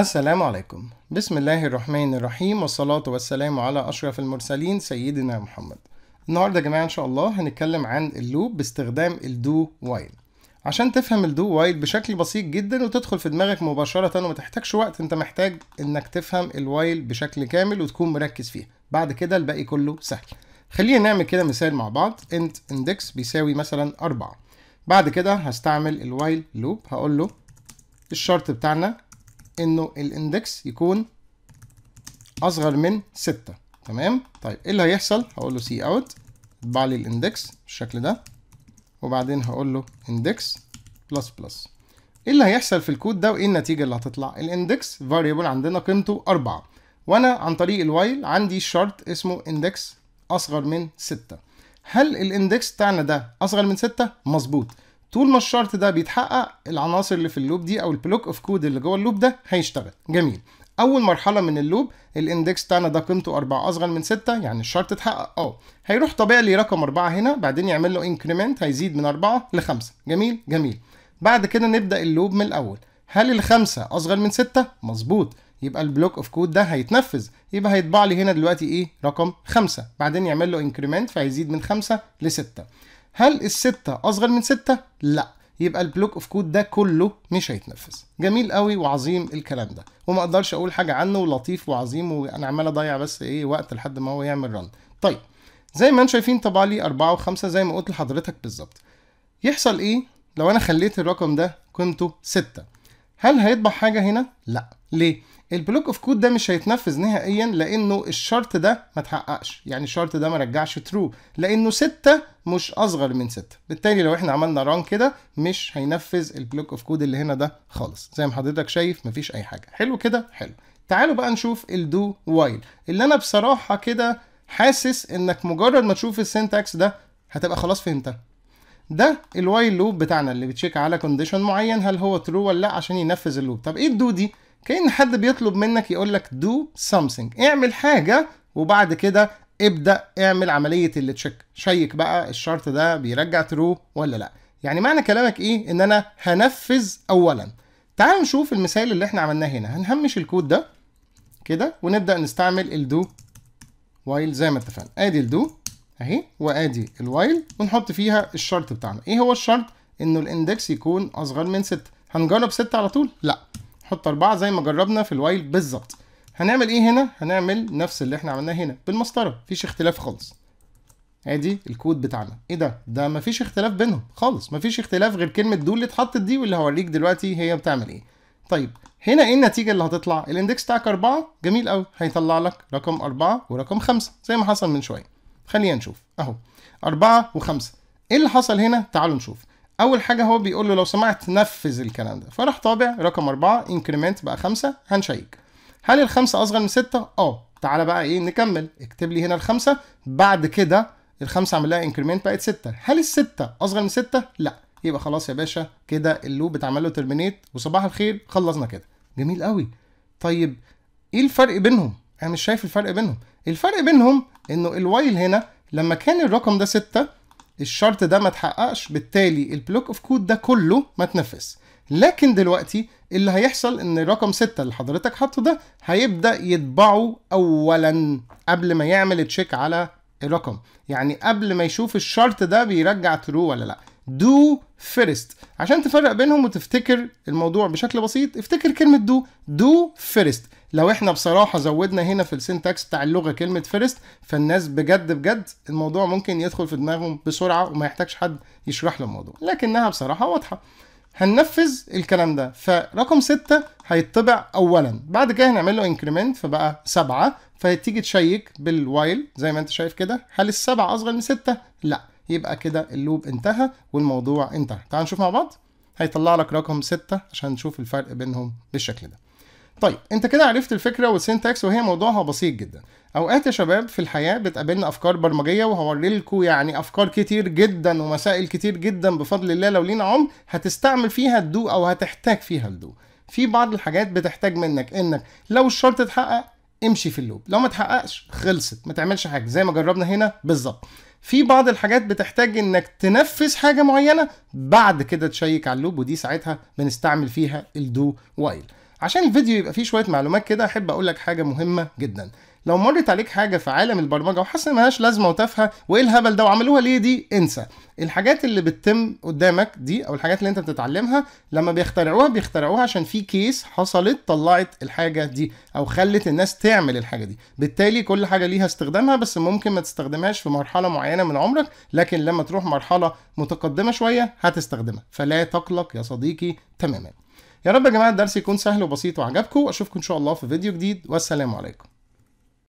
السلام عليكم بسم الله الرحمن الرحيم والصلاة والسلام على أشرف المرسلين سيدنا محمد النهاردة يا جماعة إن شاء الله هنتكلم عن اللوب باستخدام الدو وايل عشان تفهم الدو وايل بشكل بسيط جدا وتدخل في دماغك مباشرة وما تحتاجش وقت انت محتاج انك تفهم الوايل بشكل كامل وتكون مركز فيها بعد كده الباقي كله سهل خلينا نعمل كده مثال مع بعض انت اندكس بيساوي مثلا أربعة بعد كده هستعمل الوايل لوب هقول له الشرط بتاعنا انه الاندكس يكون اصغر من 6 تمام طيب ايه اللي هيحصل هقول له سي اوت اتبع لي الاندكس بالشكل ده وبعدين هقول له اندكس بلس بلس ايه اللي هيحصل في الكود ده وايه النتيجه اللي هتطلع الاندكس فاريبل عندنا قيمته 4 وانا عن طريق الوايل عندي شرط اسمه اندكس اصغر من 6 هل الاندكس بتاعنا ده اصغر من 6 مظبوط طول ما الشرط ده بيتحقق العناصر اللي في اللوب دي او البلوك اوف كود اللي جوه اللوب ده هيشتغل جميل اول مرحله من اللوب الاندكس بتاعنا ده قيمته 4 اصغر من 6 يعني الشرط اتحقق اه هيروح طبيعي لي رقم 4 هنا بعدين يعمل له انكريمنت هيزيد من 4 ل 5 جميل جميل بعد كده نبدا اللوب من الاول هل الخمسة أصغر من 6 مظبوط يبقى البلوك اوف كود ده هيتنفذ يبقى هيطبع لي هنا دلوقتي ايه رقم 5 بعدين يعمل له انكريمنت فهيزيد من 5 ل 6 هل الستة أصغر من ستة؟ لا يبقى البلوك اوف كود ده كله مش هيتنفذ جميل قوي وعظيم الكلام ده وما اقدرش اقول حاجه عنه ولطيف وعظيم وانا عمال اضيع بس ايه وقت لحد ما هو يعمل رن طيب زي ما انتم شايفين طبع لي 4 و5 زي ما قلت لحضرتك بالظبط يحصل ايه لو انا خليت الرقم ده قيمته 6 هل هيطبع حاجه هنا لا ليه؟ البلوك اوف كود ده مش هيتنفذ نهائيا لانه الشرط ده ما اتحققش يعني الشرط ده ما رجعش ترو لانه 6 مش اصغر من 6 بالتالي لو احنا عملنا ران كده مش هينفذ البلوك اوف كود اللي هنا ده خالص زي ما حضرتك شايف مفيش اي حاجه حلو كده حلو تعالوا بقى نشوف الدو وايل اللي انا بصراحه كده حاسس انك مجرد ما تشوف السنتاكس ده هتبقى خلاص فهمتها ده الوايل لوب بتاعنا اللي بتشيك على كونديشن معين هل هو ترو ولا لا عشان ينفذ اللوب طب ايه الدو دي كأن حد بيطلب منك يقول لك do something اعمل حاجة وبعد كده ابدأ اعمل عملية اللي تشيك شيك بقى الشرط ده بيرجع ترو ولا لا يعني معنى كلامك ايه ان انا هنفذ اولا تعالوا نشوف المثال اللي احنا عملناه هنا هنهمش الكود ده كده ونبدأ نستعمل الدو وايل زي ما اتفقنا ادي الدو اهي وادي الوايل ونحط فيها الشرط بتاعنا ايه هو الشرط انه الاندكس يكون اصغر من 6 هنجرب 6 على طول لا نحط أربعة زي ما جربنا في الوايل بالظبط هنعمل ايه هنا هنعمل نفس اللي احنا عملناه هنا بالمسطره مفيش اختلاف خالص ادي الكود بتاعنا ايه ده ده مفيش اختلاف بينهم خالص مفيش اختلاف غير كلمه دول اللي اتحطت دي واللي هوريك دلوقتي هي بتعمل ايه طيب هنا ايه النتيجه اللي هتطلع الاندكس بتاعك 4 جميل قوي هيطلع لك رقم 4 ورقم 5 زي ما حصل من شويه خلينا نشوف اهو 4 و5 ايه اللي حصل هنا تعالوا نشوف اول حاجه هو بيقول له لو سمحت نفذ الكلام ده فراح طابع رقم أربعة انكريمنت بقى خمسة هنشيك هل الخمسة اصغر من ستة اه تعالى بقى ايه نكمل اكتب لي هنا الخمسة بعد كده الخمسة عمل لها انكريمنت بقت ستة هل الستة اصغر من ستة لا يبقى خلاص يا باشا كده اللوب اتعمل له ترمينيت وصباح الخير خلصنا كده جميل قوي طيب ايه الفرق بينهم انا مش شايف الفرق بينهم الفرق بينهم انه الوايل هنا لما كان الرقم ده 6 الشرط ده ما اتحققش بالتالي البلوك اوف كود ده كله ما اتنفذ لكن دلوقتي اللي هيحصل ان رقم 6 اللي حضرتك حاطه ده هيبدا يطبعه اولا قبل ما يعمل تشيك على الرقم يعني قبل ما يشوف الشرط ده بيرجع ترو ولا لا do first عشان تفرق بينهم وتفتكر الموضوع بشكل بسيط افتكر كلمة do do first لو احنا بصراحة زودنا هنا في السنتاكس بتاع اللغة كلمة first فالناس بجد بجد الموضوع ممكن يدخل في دماغهم بسرعة وما يحتاجش حد يشرح له الموضوع لكنها بصراحة واضحة هننفذ الكلام ده فرقم ستة هيتطبع اولا بعد كده هنعمل له انكريمنت فبقى سبعة فهتيجي تشيك بالوايل زي ما انت شايف كده هل السبعة اصغر من ستة؟ لا يبقى كده اللوب انتهى والموضوع انتهى تعال نشوف مع بعض هيطلع لك رقم 6 عشان نشوف الفرق بينهم بالشكل ده طيب انت كده عرفت الفكره والسينتاكس وهي موضوعها بسيط جدا اوقات يا شباب في الحياه بتقابلنا افكار برمجيه وهوري لكم يعني افكار كتير جدا ومسائل كتير جدا بفضل الله لو لينا عمر هتستعمل فيها الدو او هتحتاج فيها الدو في بعض الحاجات بتحتاج منك انك لو الشرط اتحقق امشي في اللوب لو ما اتحققش خلصت ما تعملش حاجه زي ما جربنا هنا بالظبط في بعض الحاجات بتحتاج انك تنفذ حاجه معينه بعد كده تشيك على اللوب ودي ساعتها بنستعمل فيها الدو وايل عشان الفيديو يبقى فيه شويه معلومات كده احب اقول لك حاجه مهمه جدا لو مرت عليك حاجه في عالم البرمجه وحاسس ان ملهاش لازمه وتافهه وايه الهبل ده وعملوها ليه دي انسى الحاجات اللي بتتم قدامك دي او الحاجات اللي انت بتتعلمها لما بيخترعوها بيخترعوها عشان في كيس حصلت طلعت الحاجه دي او خلت الناس تعمل الحاجه دي بالتالي كل حاجه ليها استخدامها بس ممكن ما تستخدمهاش في مرحله معينه من عمرك لكن لما تروح مرحله متقدمه شويه هتستخدمها فلا تقلق يا صديقي تماما يا رب يا جماعه الدرس يكون سهل وبسيط وعجبكم واشوفكم ان شاء الله في فيديو جديد والسلام عليكم